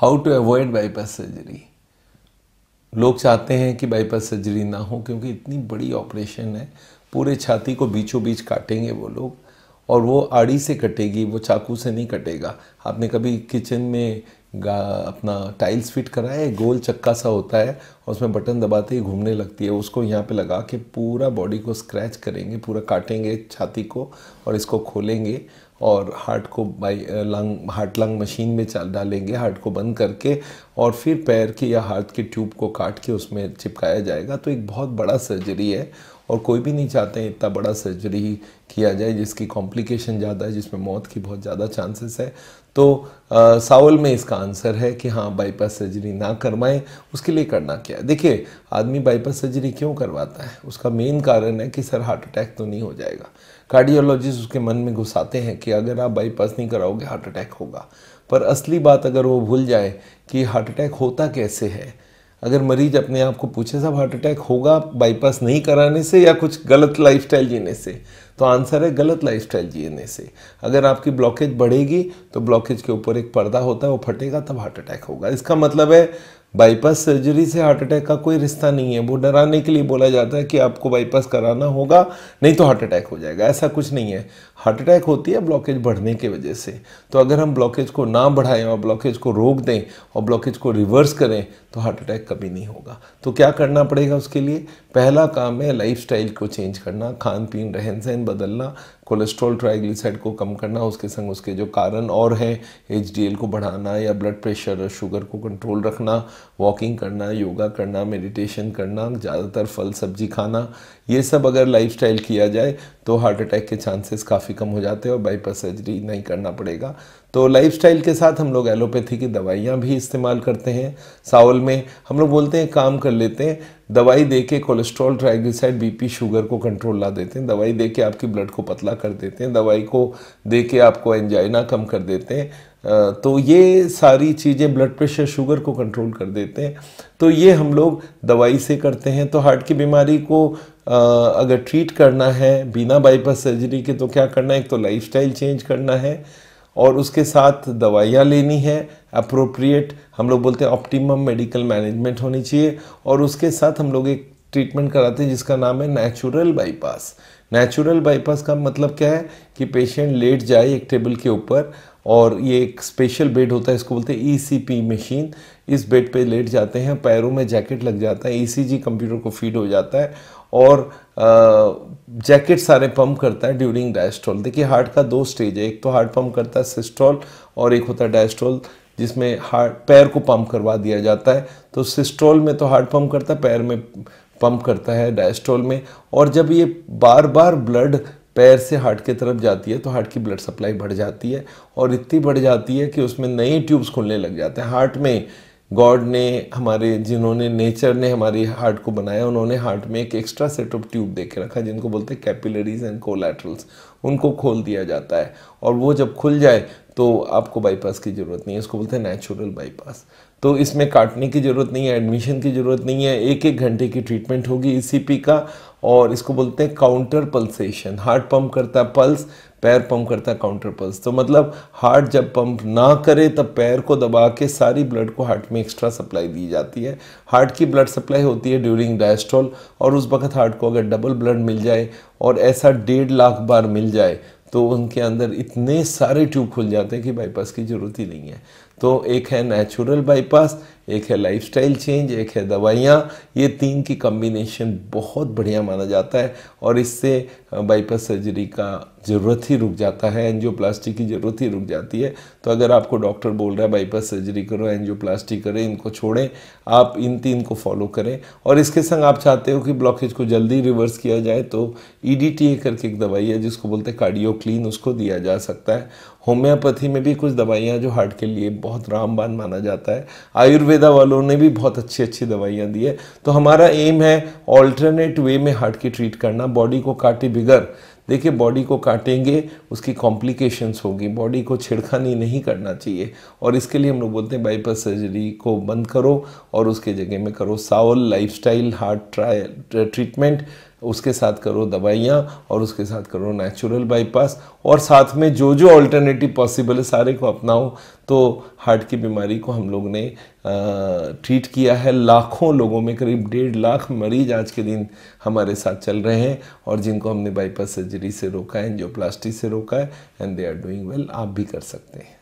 how to avoid bypass surgery लोग चाहते हैं कि बाईपास सर्जरी ना हो क्योंकि इतनी बड़ी ऑपरेशन है पूरे छाती को बीचों बीच काटेंगे वो लोग और वो आड़ी से कटेगी वो चाकू से नहीं कटेगा आपने कभी किचन में अपना टाइल्स फिट कराया है गोल चक्का सा होता है और उसमें बटन दबाते ही घूमने लगती है उसको यहाँ पे लगा के पूरा बॉडी को स्क्रैच करेंगे पूरा काटेंगे छाती को और इसको खोलेंगे और हार्ट को by lung heart lung machine में चल डालेंगे हार्ट को बंद करके और फिर पैर की या हार्ट के ट्यूब को काट के उसमें चिपकाया जाएगा तो एक बहुत बड़ा सर्जरी है और कोई भी नहीं चाहते इतना बड़ा सर्जरी किया जाए जिसकी कॉम्प्लिकेशन ज़्यादा है जिसमें मौत की बहुत ज़्यादा चांसेस है तो आ, सावल में इसका आंसर है कि हाँ बाईपास सर्जरी ना करवाएं उसके लिए करना क्या है देखिए आदमी बाईपास सर्जरी क्यों करवाता है उसका मेन कारण है कि सर हार्ट अटैक तो नहीं हो जाएगा कार्डियोलॉजिस्ट उसके मन में घुसाते हैं कि अगर आप बाईपास नहीं कराओगे हार्ट अटैक होगा पर असली बात अगर वो भूल जाए कि हार्ट अटैक होता कैसे है अगर मरीज अपने आप को पूछे साहब हार्ट अटैक होगा बाईपास नहीं कराने से या कुछ गलत लाइफस्टाइल जीने से तो आंसर है गलत लाइफस्टाइल जीने से अगर आपकी ब्लॉकेज बढ़ेगी तो ब्लॉकेज के ऊपर एक पर्दा होता है वो फटेगा तब हार्ट अटैक होगा इसका मतलब है बाईपास सर्जरी से हार्ट अटैक का कोई रिश्ता नहीं है वो डराने के लिए बोला जाता है कि आपको बाईपास कराना होगा नहीं तो हार्ट अटैक हो जाएगा ऐसा कुछ नहीं है हार्ट अटैक होती है ब्लॉकेज बढ़ने की वजह से तो अगर हम ब्लॉकेज को ना बढ़ाएं और ब्लॉकेज को रोक दें और ब्लॉकेज को रिवर्स करें तो हार्ट अटैक कभी नहीं होगा तो क्या करना पड़ेगा उसके लिए पहला काम है लाइफ को चेंज करना खान पीन रहन सहन बदलना कोलेस्ट्रॉल ट्राइग्लिसराइड को कम करना उसके संग उसके जो कारण और हैं एच को बढ़ाना या ब्लड प्रेशर और शुगर को कंट्रोल रखना वॉकिंग करना योगा करना मेडिटेशन करना ज़्यादातर फल सब्जी खाना ये सब अगर लाइफ किया जाए तो हार्ट अटैक के चांसेस काफ़ी कम हो जाते हैं और बाईपास सर्जरी नहीं करना पड़ेगा तो लाइफस्टाइल के साथ हम लोग एलोपैथी की दवाइयाँ भी इस्तेमाल करते हैं सावल में हम लोग बोलते हैं काम कर लेते हैं दवाई दे के कोलेस्ट्रॉल ट्राइग्लिसराइड बीपी शुगर को कंट्रोल ला देते हैं दवाई दे के आपकी ब्लड को पतला कर देते हैं दवाई को दे के आपको एंजाइना कम कर देते हैं तो ये सारी चीज़ें ब्लड प्रेशर शुगर को कंट्रोल कर देते हैं तो ये हम लोग दवाई से करते हैं तो हार्ट की बीमारी को अगर ट्रीट करना है बिना बाईपास सर्जरी के तो क्या करना है एक तो लाइफस्टाइल चेंज करना है और उसके साथ दवाइयाँ लेनी है अप्रोप्रिएट हम लोग बोलते हैं ऑप्टिमम मेडिकल मैनेजमेंट होनी चाहिए और उसके साथ हम लोग एक ट्रीटमेंट कराते हैं जिसका नाम है नेचुरल बाईपास नेचुरल बाईपास का मतलब क्या है कि पेशेंट लेट जाए एक टेबल के ऊपर और ये एक स्पेशल बेड होता है इसको बोलते हैं ईसीपी e मशीन इस बेड पे लेट जाते हैं पैरों में जैकेट लग जाता है ईसीजी e कंप्यूटर को फीड हो जाता है और जैकेट सारे पंप करता है ड्यूरिंग डायस्ट्रॉल देखिए हार्ट का दो स्टेज है एक तो हार्ट पंप करता है सिस्ट्रॉल और एक होता है डायस्ट्रॉल जिसमें हार्ट पैर को पंप करवा दिया जाता है तो सिस्ट्रॉल में तो हार्ट पंप करता है पैर में पंप करता है डायस्ट्रॉल में और जब ये बार बार ब्लड पैर से हार्ट की तरफ जाती है तो हार्ट की ब्लड सप्लाई बढ़ जाती है और इतनी बढ़ जाती है कि उसमें नई ट्यूब्स खुलने लग जाते हैं हार्ट में गॉड ने हमारे जिन्होंने नेचर ने हमारे हार्ट को बनाया उन्होंने हार्ट में एक एक्स्ट्रा सेट ऑफ ट्यूब दे के रखा जिनको बोलते हैं कैपिलरीज एंड कोलेट्रल्स उनको खोल दिया जाता है और वो जब खुल जाए तो आपको बाईपास की ज़रूरत नहीं है इसको बोलते हैं नेचुरल बाईपास तो इसमें काटने की ज़रूरत नहीं है एडमिशन की ज़रूरत नहीं है एक एक घंटे की ट्रीटमेंट होगी ई e का और इसको बोलते हैं काउंटर पल्सेशन हार्ट पंप करता पल्स पैर पंप करता काउंटर पल्स तो मतलब हार्ट जब पंप ना करे तब पैर को दबा के सारी ब्लड को हार्ट में एक्स्ट्रा सप्लाई दी जाती है हार्ट की ब्लड सप्लाई होती है ड्यूरिंग डायस्ट्रॉल और उस वक्त हार्ट को अगर डबल ब्लड मिल जाए और ऐसा डेढ़ लाख बार मिल जाए तो उनके अंदर इतने सारे ट्यूब खुल जाते हैं कि बाईपास की ज़रूरत ही नहीं है तो एक है नेचुरल बाईपास एक है लाइफस्टाइल चेंज एक है दवाइयाँ ये तीन की कम्बिनेशन बहुत बढ़िया माना जाता है और इससे बाईपास सर्जरी का ज़रूरत ही रुक जाता है एनजियोप्लास्टी की ज़रूरत ही रुक जाती है तो अगर आपको डॉक्टर बोल रहा है बाईपास सर्जरी करो एनजियोप्लास्टी करें इनको छोड़ें आप इन तीन को फॉलो करें और इसके संग आप चाहते हो कि ब्लॉकेज को जल्दी रिवर्स किया जाए तो ई e करके एक दवाई है जिसको बोलते हैं कार्डियो क्लीन उसको दिया जा सकता है होम्योपैथी में भी कुछ दवाइयाँ जो हार्ट के लिए बहुत रामबान माना जाता है आयुर्वेदा वालों ने भी बहुत अच्छी अच्छी दवाइयाँ दी है तो हमारा एम है ऑल्टरनेट वे में हार्ट की ट्रीट करना बॉडी को काटे बिगर देखिए बॉडी को काटेंगे उसकी कॉम्प्लिकेशंस होगी बॉडी को छिड़खानी नहीं करना चाहिए और इसके लिए हम लोग बोलते हैं बाईपास सर्जरी को बंद करो और उसके जगह में करो सावल लाइफस्टाइल हार्ट ट्रायल ट्रीटमेंट उसके साथ करो दवाइयाँ और उसके साथ करो नेचुरल बाईपास और साथ में जो जो ऑल्टरनेटिव पॉसिबल है सारे को अपनाओ तो हार्ट की बीमारी को हम लोग ने ट्रीट किया है लाखों लोगों में करीब डेढ़ लाख मरीज आज के दिन हमारे साथ चल रहे हैं और जिनको हमने बाईपास सर्जरी से रोका है एनजियोप्लास्टी से रोका है and they are doing well आप भी कर सकते हैं